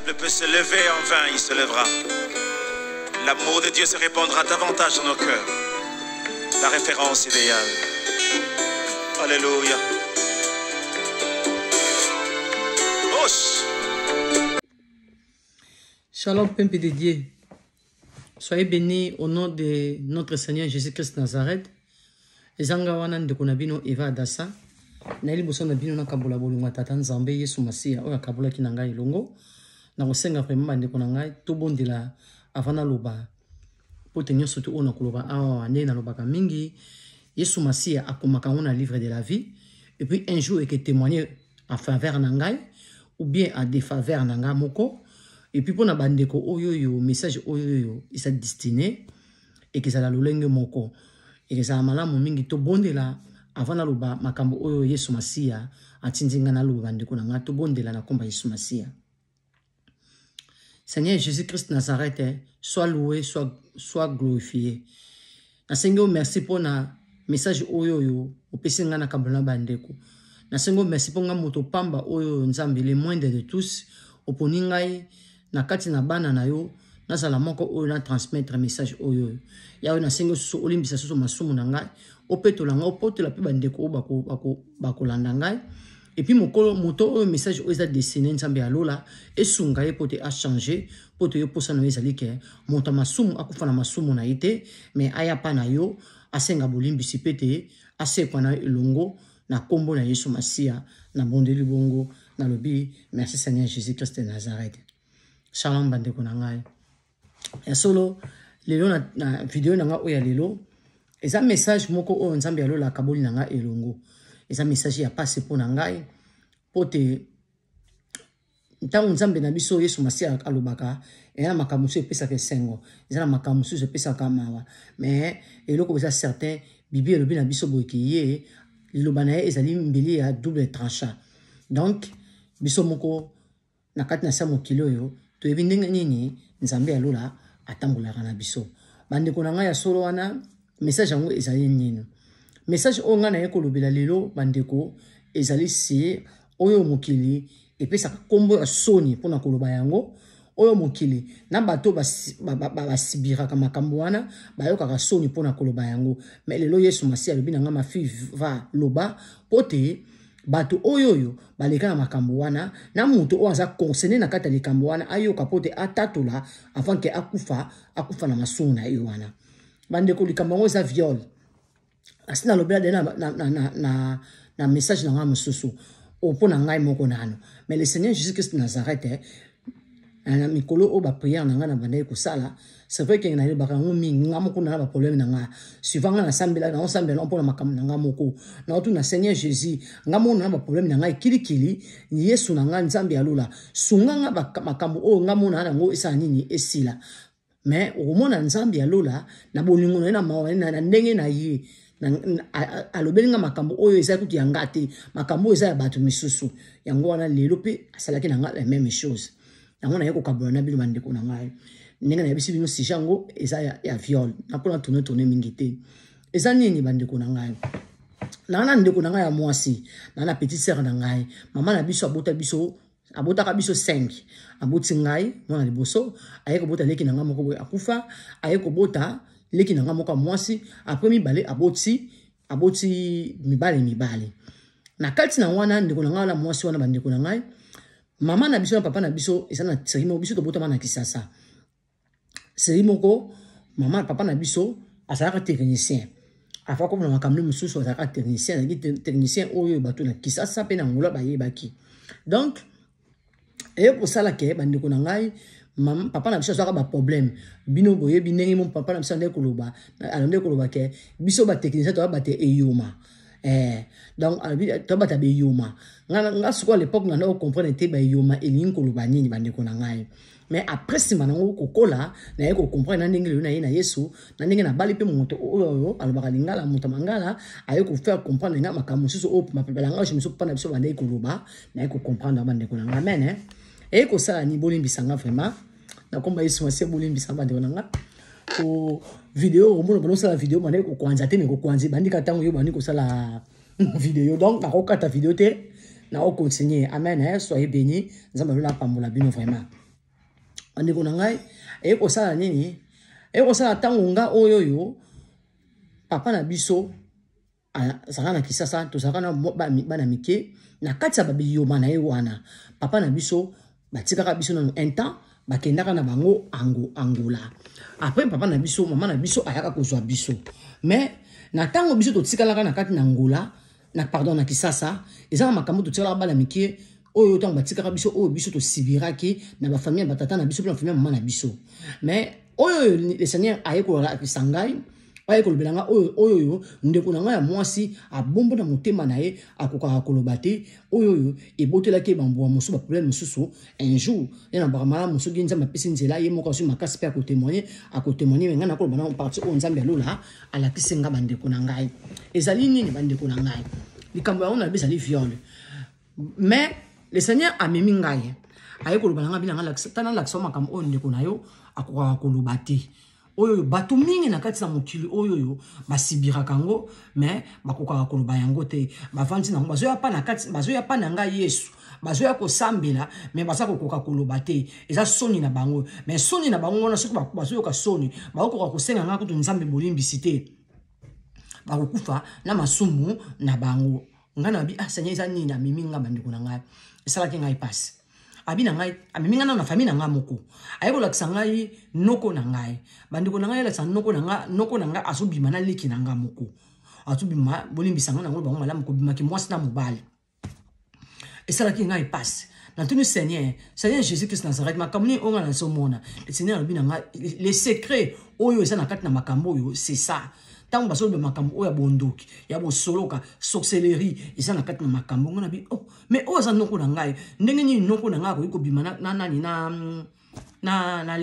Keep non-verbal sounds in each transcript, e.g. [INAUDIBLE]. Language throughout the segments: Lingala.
diable peut se lever en vain, il se lèvera. L'amour de Dieu se répandra davantage dans nos cœurs. La référence idéale. Alléluia. Shalom, peuple de Dieu. Soyez bénis au nom de notre Seigneur Jésus-Christ Nazareth. ezanga wana ndeko bino eva adasa na liboso na bino nakambola bolongo yesu masiya nakosenga vraimen bandeko na ngai tobondela avant naloba mpo te nyonso te oyo nakoloba awawa nde nalobaka mingi yesu masiya akomaka ngo na livre de la vie et puis un jour eke témoigne a faveur na ngai ou bien a défaveur na ngai moko et puis mpo na bandeko oyo oyo message oyo oyo eza destiné ekezala lolenge moko ekezala malamu mingi tobondela avant naloba makambo oyo yesu masiya atindi ngai naloba bandeko na ngai tobondela na nkomba yesu masiya Seigneur Jésus-Christ Nazareth, soit loué, soit, soit glorifié. Nasengi merci pour na message oyo yo opesi nga na kabona bandeko. Nasengi merci pour nga moto pamba oyo nzambe le moindre de tous oponi ngai na kati na bana na yo nazala moko oyo na transmettre message oyo yawe nasengi susu olimbisa susu masumu na ngai opetola ngai opotola mpe bandeko oyo bakolanda ngai bako, bako epuis mokolo moto oyo message oyo eza desine nzambe alola esunga ye mpo te achange mpo te yo posa na yo ezali ke moto ya masumu akufa na masumu na ye te me aya mpa na yo asenga bolimbisi mpe te asekwa na yo elongo na nkombo na yesu masiya nabondeli bongo nalobi merci seigneur jésus christ de nazareth shalom bandeko na ngai ya solo lelo na, na video na ngai oyo ya lelo eza message moko oyo nzambe alolaka boli na ngai elongo eza message ya pasi mpona ngai mpo te ntango nzambe na biso yesu masiya alobaka eza na makambo mosusu epesaka esengo eza na makambo mosusu epesaka mawa me eloko eza certain bibi elobi na biso boyeke ye liloba na ye ezali mbeli ya double trancha donc biso moko na kati na se ya mokili oyo toyebi ndenge nini nzambe alola atambolaka na biso bandeko na ngai ya solo wana message yango ezali nini message oyo ngai naye kolobela lelo bandeko ezali se oyo mokili epesaka nkombo ya soni mpona koloba yango oyo mokili na bato basibiraka makambo wana bayokaka soni mpona koloba yango me lelo yesu masiya alobi na ngai mafi va loba mpo te bato oyo oyo baleka na makambo wana na moto oyo aza concerne na kati ya likambo wana ayoka mpo te atatola avant ke akufa akufa na masumu na ye wana bandeko likambo yango eza viole asi nalobela de na, na, na, na, na message na ngai mosusu mpo na ngai moko nano mais le seigneur jésus christ nazareth eh, na mikolo oyo bapriere na ngai na bandai kosala c'est vrai ke nayebaka yango mingi nga moko nana baproblème na ngai suivant nga nasambela naosambela mpona makambo na ngai moko naotuna seigneur jésus nga moko nana baproblème na ngai kilikili yesu na ngai nzambe alola sunga nga makambo oyo nga moko nana yango esala nini esila mais okomona nzambe alola na bolingo na ye na mawa na ndenge na ye alobeli nga makambo oyo ezali kutu ya nga te makambo oyo eza ya bato misusu yango wana lelo mpe asalaki na nga la même chose yango naye kokabola na bino bandeko na ngai ndenge nayebisi bino sujet yango eza ya, ya viol napona tourne tourne mingi te eza nini bandeko na ngai naa na ndeko na ngai ya mwasi naa na petite sere na ngai mama na biso abota biso abotaka biso 5 aboti ngai mwana liboso aye kobota leki na ngai moko boye akufa aye kobota leki na nga moko ya mwasi apres mibale aboti aboti mibale mibale na kati na wana ndeko na ngai wana mwasi wana bandeko na ngai mama na biso na papa na biso eza na seri moko biso tobotama na kisasa seri moko mama papa na biso azalaka technicien afaka kobona makambo mosusu azalaka technicien azalaki technicien oyo bato na kisasa mpe na ngula bayebaki donc eye kosala ke bandeko na ngai mama papa na biso azwaka baproblème bino boyebi ndenge mo papa na biso andee koloba alande koloba ke biso batechnicien toyabate eyoma Eh, donc tobata beyoma nga sikoyo a l'époque nanda ocomprendre te bayoma elingi koloba nini bandeko na ngai mais après nsima nango kokola naye kocomprendre na ndenge lelo na ye na yesu na ndenge nabali mpe moto oyo alobaka lingala moto mangala aye kofaire comprendre nga makambo mosusu oyo balangage mosusu mpa na biso bandeki koloba naye kocomprendre bandeko na ngai amen eye kosala ni bolimbisa nga vraiment nakomba yesu masi abolimbisa bandeko na nga video omona bana kosala video bandeki kokwanza te me kokwanza ebandika ntango yo bandeki kosala [LAUGHS] video donc nakokata video te nakocontinue amen eh. soye beni nzambe alola apambola bino vraiment bandeko na ngai eye kosala nini eye kosala ntango nga oyo oyo papa na biso azalaka na kisasa tozalaka na bana mike na kati ya babiyoma na ye wana papa na biso batikaka biso nano un temps bakendaka na bango ango angola apres papa na biso mama na biso ayaka kozwa biso mais na ntango biso totikalaka na kati na ngola na pardon na kisasa eza na makambo totikalaka bana mike oyo ntango batikaka biso oyo biso tosibiraki na bafamille ya batata na biso mpe na bafamille ya mama na biso mais oyo le seigneur aye kolakisa ngai aya kolobela nga oyo oyo ndeko na nga ya mwasi abombo na motema na ye akokaka koloba te oyo oyo ebotelaki bambwa mosusu baproblème mosusu un jour ye na bakamalamu soki nzambe apesi nzela ye moko azwi makasi mpe akotémoigne akotémoigne me ngai nakoloba na parti oyo nzambe alola alakisi nga bandeko na ngai ezali nini bandeko na ngai likambo yango na bezali viole mais le seigneur amemi ngai aye koloba na nga binanga tana lakisa makambo oyo ndeko na yo akokaka koloba te oyo bato mingi na kati na mokili oyo oyo basibiraka yango me bakokaka koloba yango te bavandi nango bazoya pa na ngai yesu bazoya kosambela me baza kokoka koloba te eza soni na bango me soni na bango wana soki bazoyoka soni bakokoka kosenga ngai kutu nzambe bolimbisi te bakokufa na masumu na bango ngai nabi ah seigneur eza nini amemi ngai bandeko na ngai esalaki ngai mpasi abi na ngai ameminga na na fami na ngai moko aye kolakisa ngai noko na ngai bandeko na ngai alakisa noko na ngai noko na ngai azobima na leki na ngai moko azobima bolimbisanga nango bango malamu kobimaki mwasi na mobali esalaki ngai mpasi natuni seigneur seigneur jésus christ nazaret makambo nini oyo ngai nazomona seigneur alobi na ngai le secret oyo eza na kati na makambo oyo c'est ça ntango bazoloba makambo oyo ya bondoki ya bosoloka sorcellerie eza na kati na makambo ngo na bi oh mais oyo aza noko na ngai ndenge nini noko na ngai akoki kobima na nani mm, na na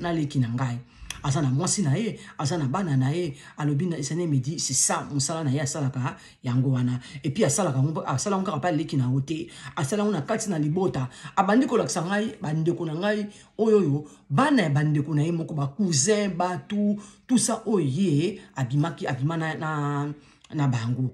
na leki na ngai aza na mwasi na ye aza na bana na ye alobi esani midi se sa mosala na ye asalaka yango wana epuis asalakangoasala ngo kaka mpa leki na yango te asala ngo na kati na libota abandi kolakisa ngai bandeko na ngai oyo oyo bana ya bandeko na ye moko bacousin bato tusa oyo ye abimaki abima na, na, na bango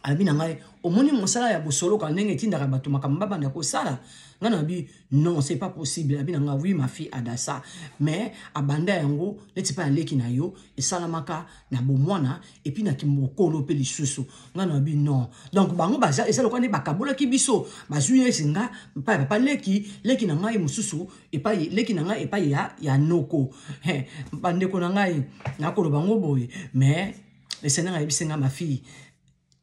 abi na ngai omoni mosala ya bosoloka ndenge etindaka bato makambo babanda kosala ngai nabi non c'est pas possible abi na ngai oui ma fille adasa mais abanda yango neti mpa aleki na yo esalamaka na bomwana epui na kimokolo mpe lisusu ngai nabi non donc bango baza eza lokola nde bakabolaki biso bazwi esi nga epai papa leki leki na ngai mosusu epai leki na ngai epai ya, ya noko bandeko na ngai nakolobango boye mais lesenanga yebisi nga ma fille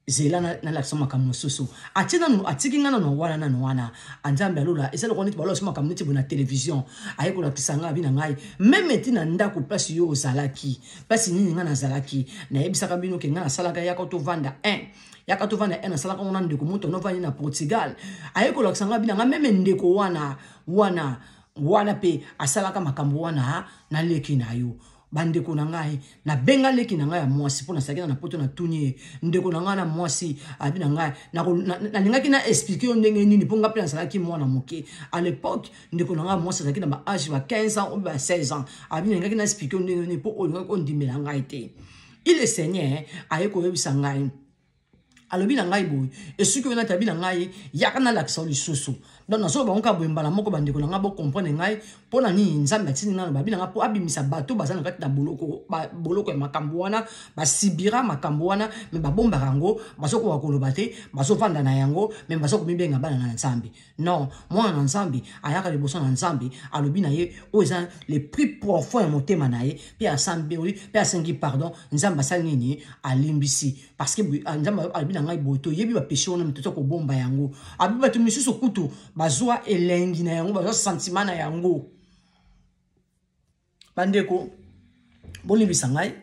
zela nalakusomaka mosusu atie nanu atiki nga nanu awana nanu wana anzambe alola eza lokwa neti balosomaka neti boye na televizio aye kolakisa nga abi na ngai meme ti na ndako place yo ozalaki place nini nga nazalaki nayebisaka bino ke nga nasalaka yaka tovanda 1 yaka tovanda 1 nasalaka ngo na ndeko moto anovandi na portugal aye kolakisa nga abi na nga meme ndeko wana wana wana mpe asalaka makambo wana na leki na yo bandeko na ngai nabenga leki na ngai ya mwasi mpo nasalaki na na poto natuni ye ndeko na ngai na mwasi abi na ngai nalingaki na explike yo ndenge nini mpo ngai mpe nasalaki mwana moke à l'époque ndeko na ngai ya mwasi azalaki na baage ba 15 ans o ba 16 ans abi nalingaki na explike yo ndenge nini mpo olingaki ondimela ngai te ile seigneur aye koyebisa ngai alobi na ngai boye esuki oyo natabi na ngai yaka nalakisa yo lisusu donc nazoyo bangoka boye mbala moko bandeko na ngai bocomprendre ngai mpo na nini nzambe atindi ngai na babi na ngai mpo abimisa bato baza na kati na boloko ya makambo wana basibira makambo wana me babombaka yango bazokoka koloba te bazovanda na yango me bazokomibenga bana na nzambe non mwana na nzambe ayaka liboso na nzambe alobi na ye oyo eza le prix profond ya motema na ye mpe asambeli mpe asengi pardon nzambe asali nini alimbisi parce que euh, nzambe alobi na ngai boye toyebi bapeshe wana mitoto kobomba yango abi ah, bato misusu kutu bazwa elengi na yango bazwa sentima na yango bandeko bolimbisa ngai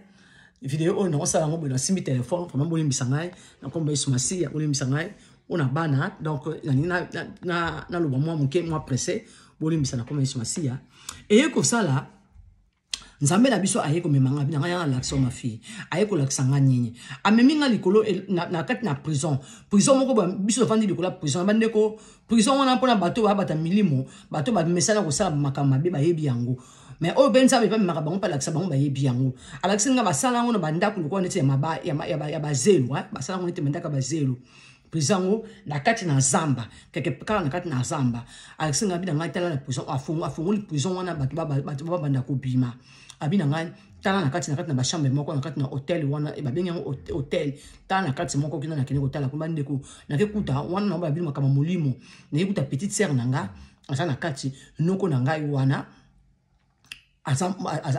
video oyo nakosala yango boye nasimbi telefone vraimen bolimbisa ngai nakomba yesu masiya bolimbisa ngai oyo na bana donc nalingi naloba mwa moke mwa presse bolimbisa nakomba yesu masiya ah. eye kosala nzambe na biso aye komema nga na ngai ya nalakisa mafie aye kolakisa nga nini amemi nga likolo eh, na kati na prison prison moko biso tofandi likolo ya prison bandeko prison wana mpona bato bayabata milimo bato bamesana kosala makambo mabe bayebi yango me oyo mpe nzambe epa memaka bango mpe alakisa bango bayebi yango alakisi nga basala yango na bandako lokola neti ya bazelo eh. basala yango neti bandako ya bazelo présent ngo na kati na zamba keke kaka na kati na zamba asenga bi na ngai tala na prison afongoli prison wana bato babanda kobima abi na ngai tala na kati na kati na bachambre moko na kati na hotel wana e babengi yango hotel tala na kati moko kina nakende kotala kuna bandeko nake kuta wana na babino makambo molimo nake kuta petite sere na nga aza na kati noko na ngai wana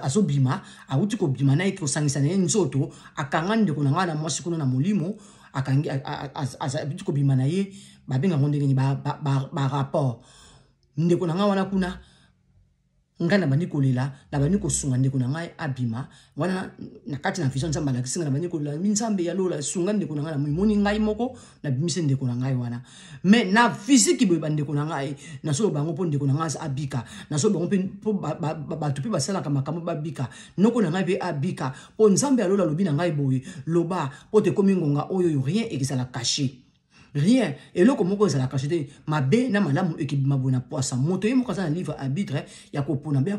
azobima awuti kobima na ye kosangisa na ye nzoto akanga ndeko na ngai na mwasi kuna na molimo akangi azali kobima na ye babengango ndenge ni barapport ndeko na ngai wana kuna ngai nabandi kolela nabandi kosunga ndeko na ngai abima wana na kati na vision nzambe alakisi ngai nabandi kolela mi nzambe ya lola sunga ndeko na ngai na moimoni ngai moko nabimisi ndeko na ngai wana me na fisiki boye bandeko na ngai nasolo bango mpo ndeko na ngai abika nasolo bango mpe mpo bato mpe basalaka makambo babika noko na ngai mpe abika mpo nzambe ya lola alobi na ngai boye loba mpo tekómi ngonga oyo oyo rien ekizala kashe rien eloko moko ezalaka so te mabe na malamu ekebima boye na poasa moto ye moko aza na livre arbitre ya kopona mbe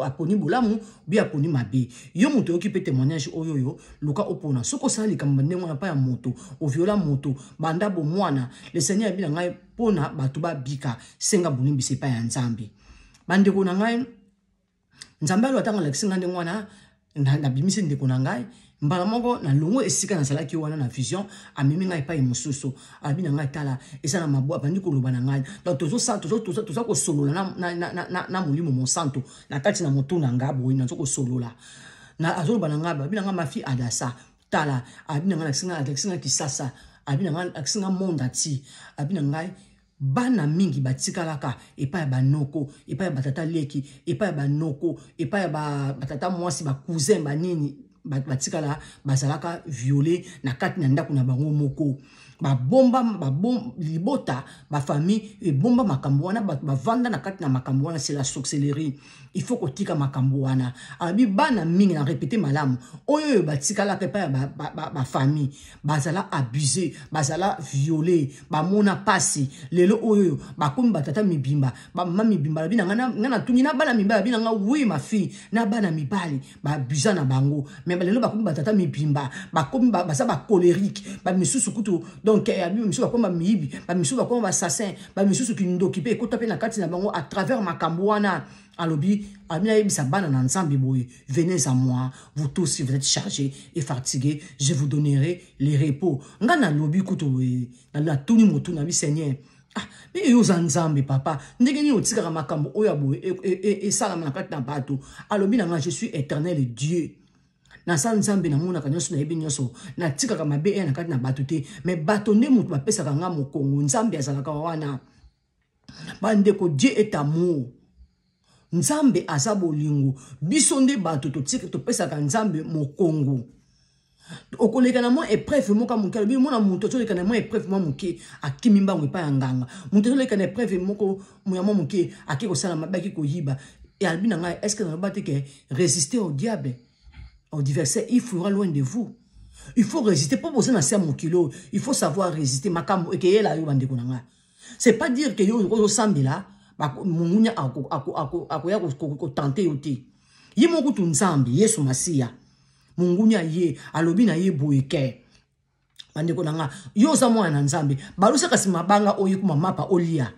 aponi bolamu mbe aponi mabe yo moto oyoki mpe témoignage oyo oyo luka opona soki osala likambo ndenge wana mpa ya moto oviola moto banda bomwana le seigneur abi na ngai mpona bato babika senga bolimbisa epai ya nzambe bandeko na ngai nzambe alo atanga alakisi ngai ndenge wana nabimisi ndeko na ngai mbala moko na longo esika nazalaki wana na vision amemi ngai epai mosusu abi na ngai tala eza na mabwa abandi koloba na ngai donc toza kosolola na molimo monsanto na kati na motu na ngai boye naza kosolola azoloba na ngai abi na ngai mafi adasa tala abi na ngai nakisi ngai kisasa abi na ngai nakisi ngai monde ati abi na ngai bana mingi batikalaka epai ya banoko epai ya batata leki epai ya banoko epai ya batata mwasi bacousin banini batikala bazalaka viole na kati na ndako na bango moko babomba babom, libota bafamille ebombama makambo wana bato bavanda na kati na makambo wana c'est la sorcellerie il faut kotika makambo wana abi ah, bana mingi na répéter malamu oyo ba la epai ya ba, ba, ba, bazala abuse bazala ba mona pasi lelo oyo oyo tata batata mibimba mama mibimba la ngana nga tungina na bana bina bina na nga we na bana mibali ba na bango me lelo bakumba tata mibimba ba baza ba bamisusu kutu donc eh, abi bamisusu ba miyibi bamisusu assassin ba bamisusu kindoki mpe ko tapé na kati na bango à travers makambo alobi ami ayebisa bana na nzambe boye venez à moi vous tous vous êtes chargés et fatigués je vous donnerai le repos nga nalobi kutu eh, la natuni motu na bi seigneur ah mais yo papa ndenge nini otikaka makambo oyo boye esalama e, e, e, na kati na bato alobi na nga je suis éternel dieu Na nzambe nzambi nyonso nayebi na natikaka na eya na kati na bato te me bato nde moto bapesaka nga mokongo nzambe azalaka Bande ko dieu est amour nzambe aza bolingo biso nde bato topesaka nzambe mokongo okoleka na mwa épreuve moko bi mona est moto azoleka na mwa épreuve le moke akimimba mbango epai ya nganga moto azoleka na épreuve moko ya mwa moke ake kosala mabe Et koyiba alobi na ngai dans le te ke résister au diable au diversaire il fera loin de vous il faut résister pas besoin na se kilo. il faut savoir résister makambo ekeyela yo bandeko na c'est pas dire que yo là. mumunya akuya kotante yo te ye moko kutu nzambe yesu masiya mungunya ye alobi na ye boye ke bandeko na nga yo oza mwana na nzambe balusaka nsima mabanga oyo kuma mapa olia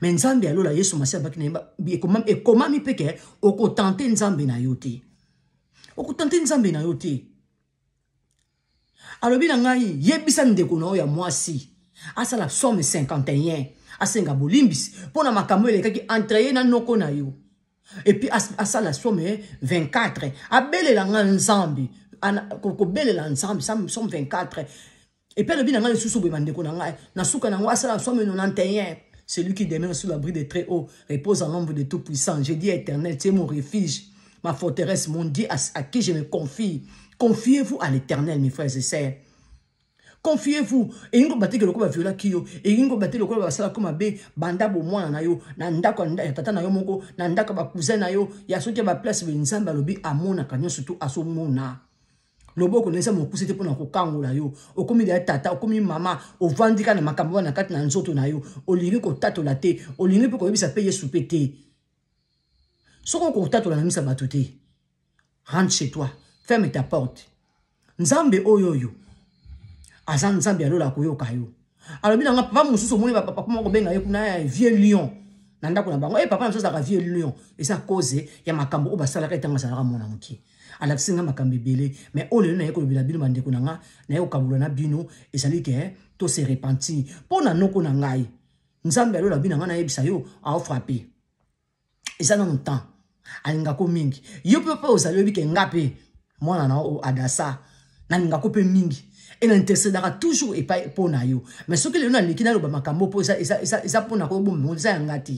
me nzambe alola yesu masiya abaki na ye ekomami mpe ke okotante nzambe na yo te okotante nzambe na yo te alobi na ngai yebisa ndeko na oyo ya mwasi asala somme 51 asenga bolimbisi a makambo elekaki entre ye na noko na yo à asala somme 24 zambi nzambe kobelela nzambe somme 24 et à na ngai lisusu boyeba ndeko na na suka na yango asala some 91 celui qui demeure sous l'abri des très hauts repose en l'ombre de tout puissant j'ai dit éternel tu es mon refuge ma forteresse mon dieu à qui je me confie confiez-vous à l'éternel mes frères et sœurs confiez-vous eyingi koba te ke lokola baviolaki yo eyingi koba te lokola basalaki mabe bandabo mwana na yo na ndako ya tata na yo moko na ndako ya bacousin na yo ya soki ya baplace be nzambe alobi amonaka nyonso to azomona loboko na eza mokuse te mpona kokangola yo okomi lia tata okomi mama ovandi kaka na makambo wana kati na nzoto na yo olingi kotatola te olingi mpe koyebisa mpe yesu mpe te soki okotatola na misa bato te rentre chez toi ferme ta porte nzambe oyo oh, oyo aza nzambe alolaka koyoka yo alobi nanga papa mosusu omoni bapapa moko benga ye kuna ya vieux lion na ndako na bango e papa na biso azalaka vieux lion eza cause ya makambo oyo basalaka ntango azalaka mwana moke alakisi nga makambo ebele mais oyo lelo naye kolobela bino bandeko na nga naye kokabola na bino ezali ke eh, to se repentir mpo na noko na ngai nzambe alola bino nga nayebisa yo aofrape eza nanu temps alingako mingi yo mpe mpe ozali oyebi ke nga mpe mwana na o adasa nalingako mpe mingi ena intercedaka toujours epai mpona yo me soki lelo naleki naloba makambo mpo eza mpona koboma yango eza yanga te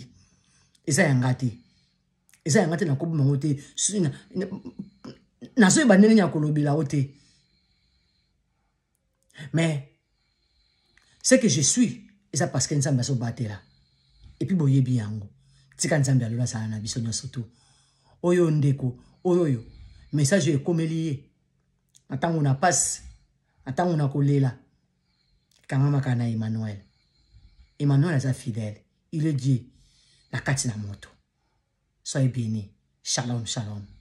eza yanga te eza yanga te nakoboma yango te nazoyeba ndenge nini akolobela yo te mais ce que je suis eza parce que nzambe azobatela epuis boyebi yango tika nzambe alola asala na biso nyonso tu oyo ndeko oyo oyo message ekomeli ye na ntango na mpasi ntango na kolela kangama kaka na emmanuel emmanuel aza fidèle il est dieu na kati na moto soyez béni shalom shalom